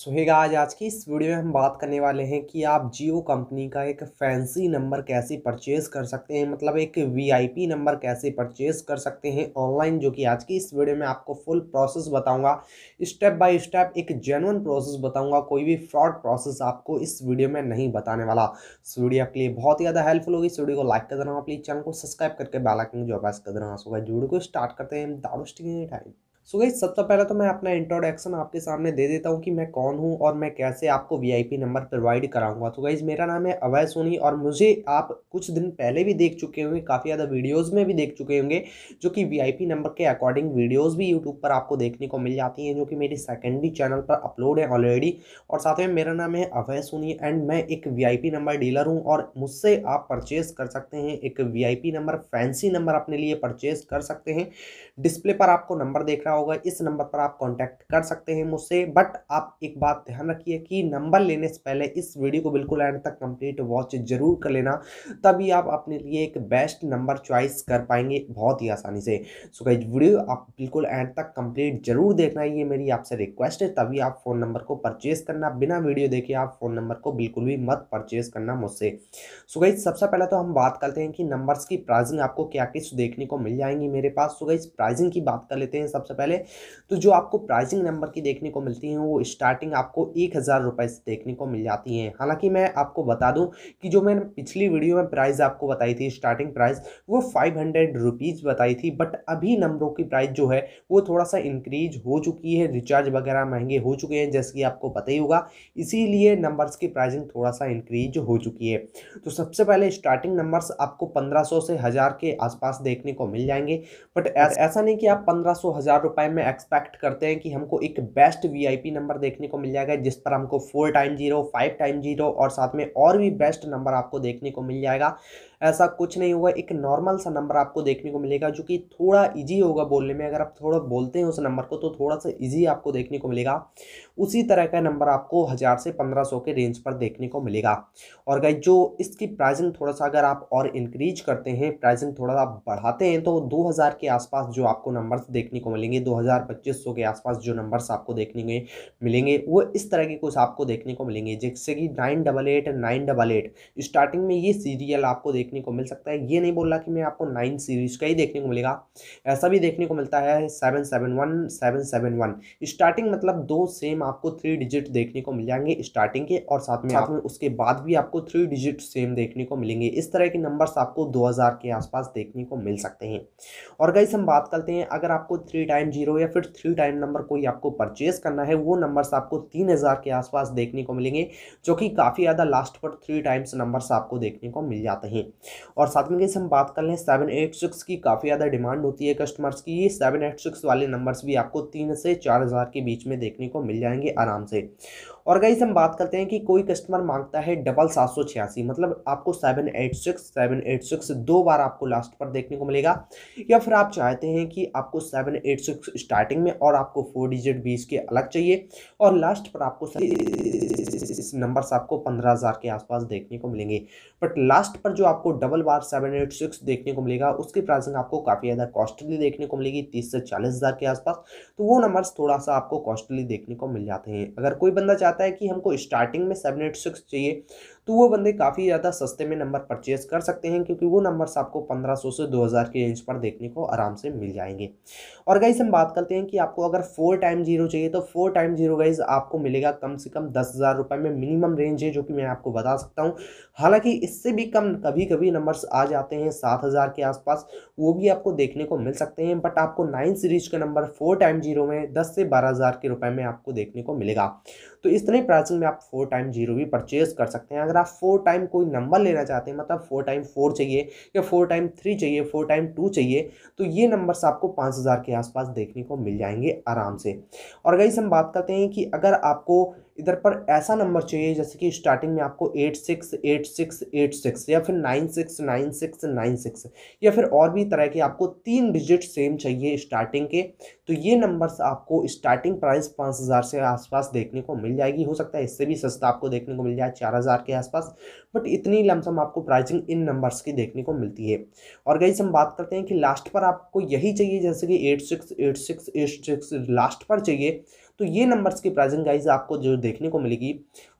सो आज आज की इस वीडियो में हम बात करने वाले हैं कि आप जियो कंपनी का एक फैंसी नंबर कैसे परचेज़ कर सकते हैं मतलब एक वीआईपी नंबर कैसे परचेज़ कर सकते हैं ऑनलाइन जो कि आज की इस वीडियो में आपको फुल प्रोसेस बताऊंगा स्टेप बाय स्टेप एक जेनवन प्रोसेस बताऊंगा कोई भी फ्रॉड प्रोसेस आपको इस वीडियो में नहीं बताने वाला इस वीडियो आपके लिए बहुत ज़्यादा हेल्पफुल होगी इस वीडियो को लाइक कर देना प्लीज़ चैनल को सब्सक्राइब करके बैलाइकन जो आवाज़ कर देना को स्टार्ट करते हैं टाइम सो गई सबसे पहले तो मैं अपना इंट्रोडक्शन आपके सामने दे देता हूँ कि मैं कौन हूँ और मैं कैसे आपको वीआईपी नंबर प्रोवाइड कराऊंगा तो गई मेरा नाम है अवय सोनी और मुझे आप कुछ दिन पहले भी देख चुके होंगे काफ़ी ज़्यादा वीडियोज़ में भी देख चुके होंगे जो कि वी नंबर के अकॉर्डिंग वीडियोज़ भी यूट्यूब पर आपको देखने को मिल जाती हैं जो कि मेरी सेकेंडरी चैनल पर अपलोड है ऑलरेडी और साथ में मेरा नाम है अवय सोनी एंड मैं एक वी नंबर डीलर हूँ और मुझसे आप परचेज़ कर सकते हैं एक वी नंबर फैंसी नंबर अपने लिए परचेज़ कर सकते हैं डिस्प्ले पर आपको नंबर देख रहा होगा इस नंबर पर आप कांटेक्ट कर सकते हैं मुझसे बट आप एक बात ध्यान रखिए कि नंबर लेने से पहले इस वीडियो को बिल्कुल एंड तक कंप्लीट वॉच जरूर कर लेना तभी आप अपने लिए एक बेस्ट नंबर चॉइस कर पाएंगे बहुत ही आसानी से सो गाइज वीडियो आप बिल्कुल एंड तक कंप्लीट जरूर देखना ये मेरी आपसे रिक्वेस्ट है तभी आप फ़ोन नंबर को परचेज़ करना बिना वीडियो देखे आप फ़ोन नंबर को बिल्कुल भी मत परचेज़ करना मुझसे सो गाइज सबसे पहले तो हम बात करते हैं कि नंबर्स की प्राइजिंग आपको क्या किस देखने को मिल जाएंगी मेरे पास सो गाइज प्राइजिंग की बात कर लेते हैं सबसे पहले चले तो जो आपको प्राइसिंग नंबर की देखने को मिलती हैं वो स्टार्टिंग आपको एक हज़ार रुपये से देखने को मिल जाती हैं हालांकि मैं आपको बता दूं कि जो मैंने पिछली वीडियो में प्राइस आपको बताई थी स्टार्टिंग प्राइस वो फाइव हंड्रेड रुपीज़ बताई थी बट अभी नंबरों की प्राइस जो है वो थोड़ा सा इंक्रीज हो चुकी है रिचार्ज वगैरह महंगे हो चुके हैं जैसे कि आपको पता ही होगा इसीलिए नंबर्स की प्राइजिंग थोड़ा सा इंक्रीज हो चुकी है तो सबसे पहले स्टार्टिंग नंबर्स आपको पंद्रह से हज़ार के आसपास देखने को मिल जाएंगे बट ऐसा नहीं कि आप पंद्रह सौ हज़ार रुपए में एक्सपेक्ट करते हैं कि हमको एक बेस्ट वीआईपी नंबर देखने को मिल जाएगा जिस पर हमको four time zero five time zero और साथ में और भी बेस्ट नंबर आपको देखने को मिल जाएगा ऐसा कुछ नहीं होगा एक नॉर्मल सा नंबर आपको देखने को मिलेगा जो कि थोड़ा ईजी होगा बोलने में अगर आप थोड़ा बोलते हैं उस नंबर को तो थोड़ा सा ईजी आपको देखने को मिलेगा उसी तरह का नंबर आपको हज़ार से पंद्रह सौ के रेंज पर देखने को मिलेगा और गाइज जो इसकी प्राइजिंग थोड़ा सा अगर आप और इंक्रीज करते हैं प्राइजिंग थोड़ा सा बढ़ाते हैं तो दो हज़ार के आसपास जो आपको नंबर्स देखने को मिलेंगे दो हज़ार पच्चीस सौ के आसपास जो नंबर्स आपको देखने को मिलेंगे वो इस तरह के कुछ आपको देखने को मिलेंगे जैसे कि nine double eight nine double eight starting में ये सीरियल आपको देख देखने को मिल सकता है ये नहीं बोल रहा कि मैं आपको नाइन सीरीज का ही देखने को मिलेगा ऐसा भी देखने को मिलता है seven seven one seven seven one starting मतलब दो सेम आपको थ्री डिजिट देखने को मिल जाएंगे स्टार्टिंग के और साथ में साथ हाँ। में उसके बाद भी आपको थ्री डिजिट सेम देखने को मिलेंगे इस तरह के नंबर्स आपको दो के आसपास देखने को मिल सकते हैं और गई हम बात करते हैं अगर आपको थ्री टाइम जीरो या फिर थ्री टाइम नंबर कोई आपको परचेज करना है वो नंबर्स आपको तीन हज़ार के आसपास देखने को मिलेंगे जो कि काफ़ी ज़्यादा लास्ट पर थ्री टाइम्स नंबर्स आपको देखने को मिल जाते हैं और साथ में हम बात कर लें सेवन एट सिक्स की काफ़ी ज़्यादा डिमांड होती है कस्टमर्स की ये सेवन एट सिक्स वाले नंबर्स भी आपको तीन से चार हज़ार के बीच में देखने को मिल जाएंगे आराम से और गाइज हम बात करते हैं कि कोई कस्टमर मांगता है डबल सात सौ छियासी मतलब आपको seven eight six seven eight six दो बार आपको लास्ट पर देखने को मिलेगा या फिर आप चाहते हैं कि आपको सेवन एट सिक्स स्टार्टिंग में और आपको फोर डिजिट बीस के अलग चाहिए और लास्ट पर आपको नंबर आपको पंद्रह हज़ार के आसपास देखने को मिलेंगे बट लास्ट पर जो आपको डबल बार सेवन एट सिक्स देखने को मिलेगा उसकी प्राइसिंग आपको काफ़ी ज़्यादा कॉस्टली देखने को मिलेगी तीस से चालीस हज़ार के आसपास तो वो नंबर्स थोड़ा सा आपको कॉस्टली देखने को मिल जाते हैं अगर कोई बंदा चाहता चाहता है कि हमको स्टार्टिंग में सबनेट सिक्स चाहिए तो वो बंदे काफ़ी ज़्यादा सस्ते में नंबर परचेज कर सकते हैं क्योंकि वो नंबर्स आपको 1500 से 2000 की रेंज पर देखने को आराम से मिल जाएंगे और गाइज हम बात करते हैं कि आपको अगर फोर टाइम जीरो चाहिए तो फोर टाइम जीरो गाइज आपको मिलेगा कम से कम दस हज़ार रुपये में मिनिमम रेंज है जो कि मैं आपको बता सकता हूँ हालाँकि इससे भी कम कभी कभी नंबर्स आ जाते हैं सात हज़ार के आसपास वो भी आपको देखने को मिल सकते हैं बट आपको नाइन सीरीज का नंबर फोर टाइम जीरो में दस से बारह हज़ार के रुपये में आपको देखने को मिलेगा तो इस तरह प्राइसिंग में आप फोर टाइम जीरो भी परचेज कर सकते हैं अगर आप फोर टाइम कोई नंबर लेना चाहते हैं मतलब फोर टाइम फोर चाहिए या फोर टाइम थ्री चाहिए फोर टाइम टू चाहिए तो ये नंबर्स आपको पाँच हज़ार के आसपास देखने को मिल जाएंगे आराम से और अगर हम बात करते हैं कि अगर आपको इधर पर ऐसा नंबर चाहिए जैसे कि स्टार्टिंग में आपको eight six eight six eight six या फिर nine six nine six nine six या फिर और भी तरह के आपको तीन डिजिट सेम चाहिए स्टार्टिंग के तो ये नंबर्स आपको स्टार्टिंग प्राइस पाँच हज़ार से आसपास देखने को मिल जाएगी हो सकता है इससे भी सस्ता आपको देखने को मिल जाए चार हज़ार के आसपास बट इतनी लमसम आपको प्राइसिंग इन नंबर्स की देखने को मिलती है और गई हम बात करते हैं कि लास्ट पर आपको यही चाहिए जैसे कि eight six eight six eight six last पर चाहिए तो ये नंबर्स की प्राइसिंग गाइज आपको जो देखने को मिलेगी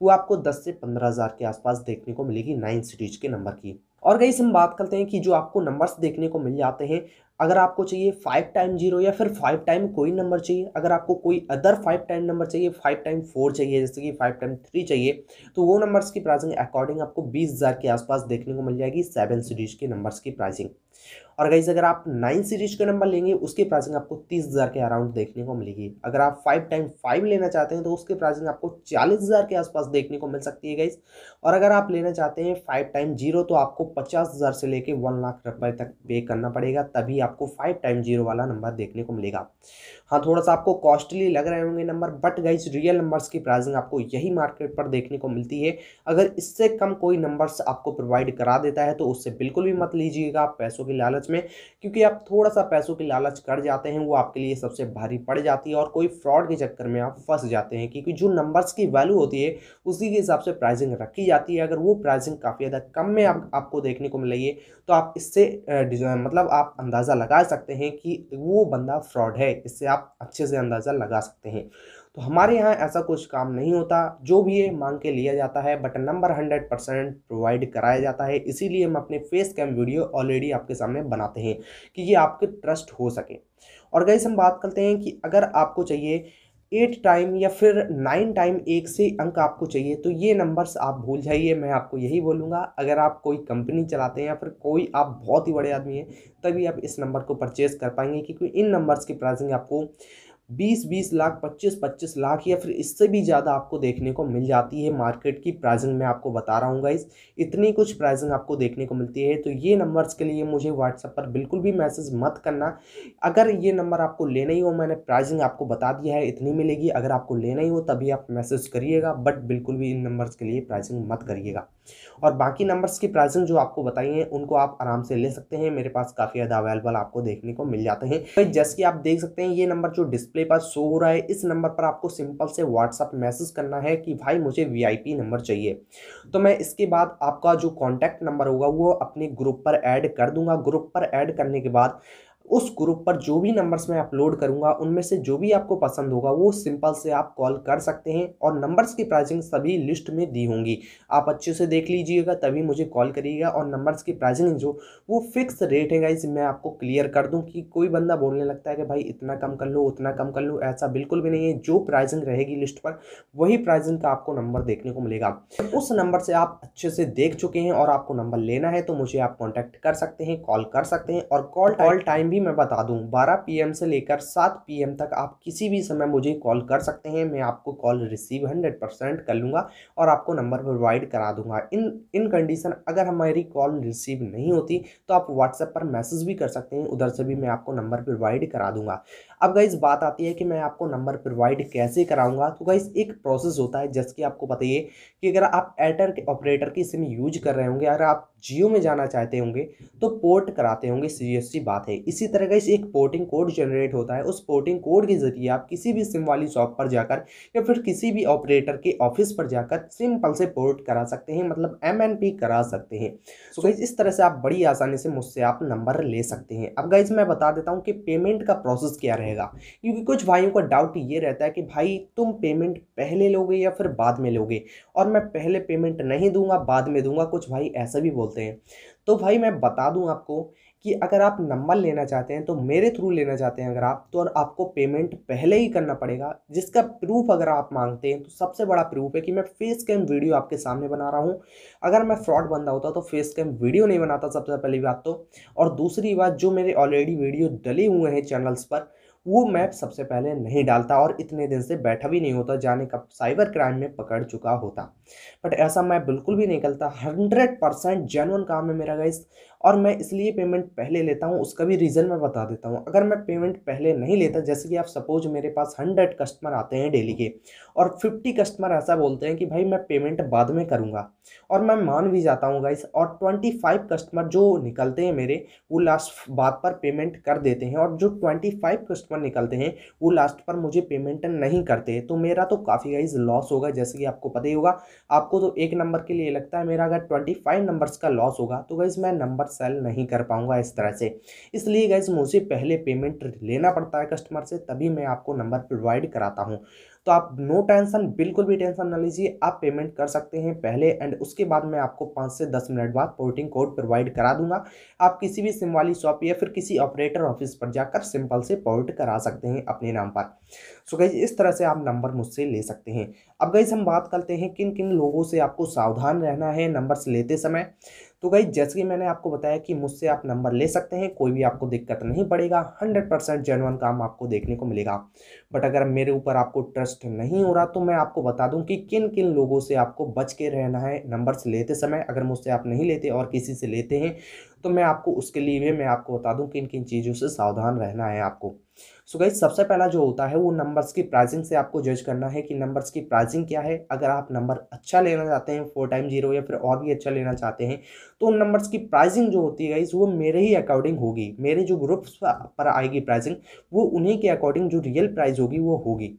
वो आपको दस से पंद्रह हज़ार के आसपास देखने को मिलेगी नाइन सीरीज के नंबर की और गई हम बात करते हैं कि जो आपको नंबर्स देखने को मिल जाते हैं अगर आपको चाहिए फाइव टाइम जीरो या फिर फाइव टाइम कोई नंबर चाहिए अगर आपको कोई अदर फाइव टाइम नंबर चाहिए फाइव टाइम फोर चाहिए जैसे कि फाइव टाइम थ्री चाहिए तो वो नंबर्स की प्राइसिंग अकॉर्डिंग आपको बीस हज़ार के आसपास देखने को मिल जाएगी सेवन सीरीज के नंबर्स की प्राइसिंग और गाइज अगर आप नाइन सीरीज के नंबर लेंगे उसकी प्राइसिंग आपको तीस हज़ार के अराउंड देखने को मिलेगी अगर आप फाइव टाइम फाइव लेना चाहते हैं तो उसकी प्राइसिंग आपको चालीस हज़ार के आसपास देखने को मिल सकती है गाइज और अगर आप लेना चाहते हैं फाइव टाइम जीरो तो आपको पचास हज़ार से लेकर वन लाख रुपये तक पे करना पड़ेगा तभी आपको फाइव टाइम जीरो वाला नंबर देखने को मिलेगा हाँ थोड़ा सा आपको कॉस्टली लग रहे होंगे number but guys real numbers की प्राइसिंग आपको यही मार्केट पर देखने को मिलती है अगर इससे कम कोई नंबर्स आपको प्रोवाइड करा देता है तो उससे बिल्कुल भी मत लीजिएगा आप पैसों के लालच में क्योंकि आप थोड़ा सा पैसों की लालच कर जाते हैं वो आपके लिए सबसे भारी पड़ जाती है और कोई फ्रॉड के चक्कर में आप फंस जाते हैं क्योंकि जो नंबर्स की वैल्यू होती है उसी के हिसाब से प्राइजिंग रखी जाती है अगर वो प्राइजिंग काफ़ी ज़्यादा कम में आप, आपको देखने को मिल रही है तो आप इससे मतलब आप अंदाज़ा लगा सकते हैं कि वो बंदा फ्रॉड है इससे आप अच्छे से अंदाज़ा लगा सकते हैं तो हमारे यहाँ ऐसा कुछ काम नहीं होता जो भी है मांग के लिया जाता है but number hundred percent provide कराया जाता है इसीलिए हम अपने फेस कैम वीडियो ऑलरेडी आपके सामने बनाते हैं कि ये आपके ट्रस्ट हो सके और गई हम बात करते हैं कि अगर आपको चाहिए एट टाइम या फिर नाइन टाइम एक से अंक आपको चाहिए तो ये नंबर्स आप भूल जाइए मैं आपको यही बोलूँगा अगर आप कोई कंपनी चलाते हैं या फिर कोई आप बहुत ही बड़े आदमी हैं तभी आप इस नंबर को परचेज़ कर पाएंगे क्योंकि इन नंबर्स की प्राइसिंग आपको बीस बीस लाख पच्चीस पच्चीस लाख या फिर इससे भी ज़्यादा आपको देखने को मिल जाती है मार्केट की प्राइसिंग मैं आपको बता रहा हूँ गाइज इतनी कुछ प्राइसिंग आपको देखने को मिलती है तो ये नंबर्स के लिए मुझे व्हाट्सएप पर बिल्कुल भी मैसेज मत करना अगर ये नंबर आपको लेना ही हो मैंने प्राइसिंग आपको बता दिया है इतनी मिलेगी अगर आपको लेना ही हो तभी आप मैसेज करिएगा बट बिल्कुल भी इन नंबर्स के लिए प्राइजिंग मत करिएगा और बाकी नंबर्स की प्राइसिंग जो आपको बताई हैं उनको आप आराम से ले सकते हैं मेरे पास काफ़ी ज़्यादा अवेलेबल आपको देखने को मिल जाते हैं तो जैसे कि आप देख सकते हैं ये नंबर जो डिस्प्ले पर शो हो रहा है इस नंबर पर आपको सिंपल से व्हाट्सअप मैसेज करना है कि भाई मुझे वी नंबर चाहिए तो मैं इसके बाद आपका जो कॉन्टैक्ट नंबर होगा वो अपने ग्रुप पर ऐड कर दूंगा ग्रुप पर ऐड करने के बाद उस ग्रुप पर जो भी नंबर्स मैं अपलोड करूँगा उनमें से जो भी आपको पसंद होगा वो सिंपल से आप कॉल कर सकते हैं और नंबर्स की प्राइसिंग सभी लिस्ट में दी होंगी आप अच्छे से देख लीजिएगा तभी मुझे कॉल करिएगा और नंबर्स की प्राइसिंग जो वो फिक्स रेट है गाइज मैं आपको क्लियर कर दूँ कि कोई बंदा बोलने लगता है कि भाई इतना कम कर लो उतना कम कर लो ऐसा बिल्कुल भी नहीं है जो प्राइजिंग रहेगी लिस्ट पर वही प्राइजिंग का आपको नंबर देखने को मिलेगा उस नंबर से आप अच्छे से देख चुके हैं और आपको नंबर लेना है तो मुझे आप कॉन्टैक्ट कर सकते हैं कॉल कर सकते हैं और कॉल ऑल टाइम भी भी मैं बता दूं 12 पीएम से लेकर 7 पीएम तक आप किसी भी समय मुझे कॉल कर सकते हैं मैं आपको कॉल रिसीव 100 परसेंट कर लूँगा और आपको नंबर प्रोवाइड करा दूंगा इन इन कंडीशन अगर हमारी कॉल रिसीव नहीं होती तो आप व्हाट्सएप पर मैसेज भी कर सकते हैं उधर से भी मैं आपको नंबर प्रोवाइड करा दूंगा अब गई बात आती है कि मैं आपको नंबर प्रोवाइड कैसे कराऊंगा तो गई एक प्रोसेस होता है जैसे कि आपको बताइए कि अगर आप एयरटेल के ऑपरेटर की सिम यूज कर रहे होंगे अगर आप जियो में जाना चाहते होंगे तो पोर्ट कराते होंगे सी बात है इसी इसी तरह का एक पोर्टिंग कोड जनरेट होता है उस पोर्टिंग कोड के ज़रिए आप किसी भी सिम वाली शॉप पर जाकर या फिर किसी भी ऑपरेटर के ऑफिस पर जाकर सिंपल से पोर्ट करा सकते हैं मतलब एम करा सकते हैं सो गाइज इस तरह से आप बड़ी आसानी से मुझसे आप नंबर ले सकते हैं अब गाइज मैं बता देता हूँ कि पेमेंट का प्रोसेस क्या रहेगा क्योंकि कुछ भाइयों का डाउट ये रहता है कि भाई तुम पेमेंट पहले लोगे या फिर बाद में लोगे और मैं पहले पेमेंट नहीं दूंगा बाद में दूंगा कुछ भाई ऐसा भी बोलते हैं तो भाई मैं बता दूं आपको कि अगर आप नंबर लेना चाहते हैं तो मेरे थ्रू लेना चाहते हैं अगर आप तो आपको पेमेंट पहले ही करना पड़ेगा जिसका प्रूफ अगर आप मांगते हैं तो सबसे बड़ा प्रूफ है कि मैं फेस कैम वीडियो आपके सामने बना रहा हूँ अगर मैं फ्रॉड बंदा होता तो फेस कैम वीडियो नहीं बनाता सबसे पहली बात तो और दूसरी बात जो मेरे ऑलरेडी वीडियो डले हुए हैं चैनल्स पर वो मैं सबसे पहले नहीं डालता और इतने दिन से बैठा भी नहीं होता जाने का साइबर क्राइम में पकड़ चुका होता बट ऐसा मैं बिल्कुल भी नहीं करता हंड्रेड परसेंट जेनुअन काम है मेरा गाइस और मैं इसलिए पेमेंट पहले लेता हूँ उसका भी रीज़न मैं बता देता हूँ अगर मैं पेमेंट पहले नहीं लेता जैसे कि आप सपोज मेरे पास हंड्रेड कस्टमर आते हैं डेली के और फिफ्टी कस्टमर ऐसा बोलते हैं कि भाई मैं पेमेंट बाद में करूँगा और मैं मान भी जाता हूँ गाइस और ट्वेंटी फाइव कस्टमर जो निकलते हैं मेरे वो लास्ट बात पर पेमेंट कर देते हैं और जो ट्वेंटी फाइव कस्टमर निकलते हैं वो लास्ट पर मुझे पेमेंट नहीं करते तो मेरा तो काफ़ी गाइज लॉस होगा जैसे कि आपको पता ही होगा आपको तो एक नंबर के लिए लगता है मेरा अगर ट्वेंटी फाइव नंबर्स का लॉस होगा तो गैस मैं नंबर सेल नहीं कर पाऊंगा इस तरह से इसलिए गैस मुझे पहले पेमेंट लेना पड़ता है कस्टमर से तभी मैं आपको नंबर प्रोवाइड कराता हूँ तो आप नो टेंशन बिल्कुल भी टेंशन ना लीजिए आप पेमेंट कर सकते हैं पहले एंड उसके बाद मैं आपको पाँच से दस मिनट बाद पोर्टिंग कोड प्रोवाइड करा दूंगा आप किसी भी सिम वाली शॉप या फिर किसी ऑपरेटर ऑफिस पर जाकर सिंपल से पोर्ट करा सकते हैं अपने नाम पर सो so गई इस तरह से आप नंबर मुझसे ले सकते हैं अब गई हम बात करते हैं किन किन लोगों से आपको सावधान रहना है नंबर्स लेते समय तो गई जैसे कि मैंने आपको बताया कि मुझसे आप नंबर ले सकते हैं कोई भी आपको दिक्कत नहीं पड़ेगा हंड्रेड परसेंट जेनवन काम आपको देखने को मिलेगा बट अगर मेरे ऊपर आपको ट्रस्ट नहीं हो रहा तो मैं आपको बता दूं कि किन किन लोगों से आपको बच के रहना है नंबर्स लेते समय अगर मुझसे आप नहीं लेते और किसी से लेते हैं तो मैं आपको उसके लिए भी मैं आपको बता दूं इन किन चीज़ों से सावधान रहना है आपको सो गाइज सबसे पहला जो होता है वो नंबर्स की प्राइसिंग से आपको जज करना है कि नंबर्स की प्राइसिंग क्या है अगर आप नंबर अच्छा लेना चाहते हैं फोर टाइम जीरो या फिर और भी अच्छा लेना चाहते हैं तो उन नंबर्स की प्राइसिंग जो होती है गाइज वो मेरे ही अकॉर्डिंग होगी मेरे जो ग्रुप्स पर आएगी प्राइसिंग वो उन्हीं के अकॉर्डिंग जो रियल प्राइज होगी वो होगी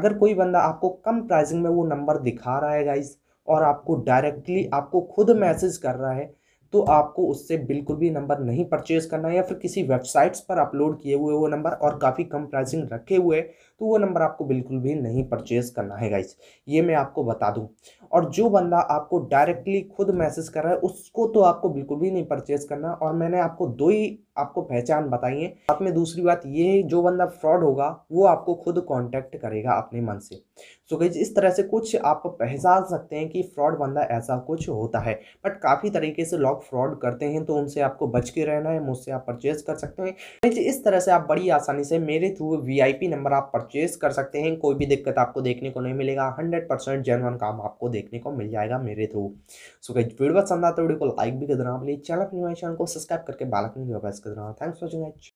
अगर कोई बंदा आपको कम प्राइजिंग में वो नंबर दिखा रहा है गाइज और आपको डायरेक्टली आपको खुद मैसेज कर रहा है तो आपको उससे बिल्कुल भी नंबर नहीं परचेज करना है या फिर किसी वेबसाइट्स पर अपलोड किए हुए वो नंबर और काफ़ी कम प्राइसिंग रखे हुए तो वो नंबर आपको बिल्कुल भी नहीं परचेज करना है गाइस ये मैं आपको बता दूँ और जो बंदा आपको डायरेक्टली खुद मैसेज कर रहा है उसको तो आपको बिल्कुल भी नहीं परचेज करना और मैंने आपको दो ही आपको पहचान बताई है साथ में दूसरी बात ये है जो बंदा फ्रॉड होगा वो आपको खुद कांटेक्ट करेगा अपने मन से सो गई इस तरह से कुछ आप पहचान सकते हैं कि फ्रॉड बंदा ऐसा कुछ होता है बट काफ़ी तरीके से लोग फ्रॉड करते हैं तो उनसे आपको बच के रहना है मुझसे आप परचेज कर सकते हैं इस तरह से आप बड़ी आसानी से मेरे थ्रू वी नंबर आप परचेज कर सकते हैं कोई भी दिक्कत आपको देखने को नहीं मिलेगा हंड्रेड परसेंट काम आपको देखने को मिल जाएगा मेरे थ्रू सो गई वीडियो पसंद आता है तो वीडियो को लाइक भी कर देना अपने चैनल को सब्सक्राइब करके बालक में भी पास कर देना थैंक्स फॉर वॉचिंग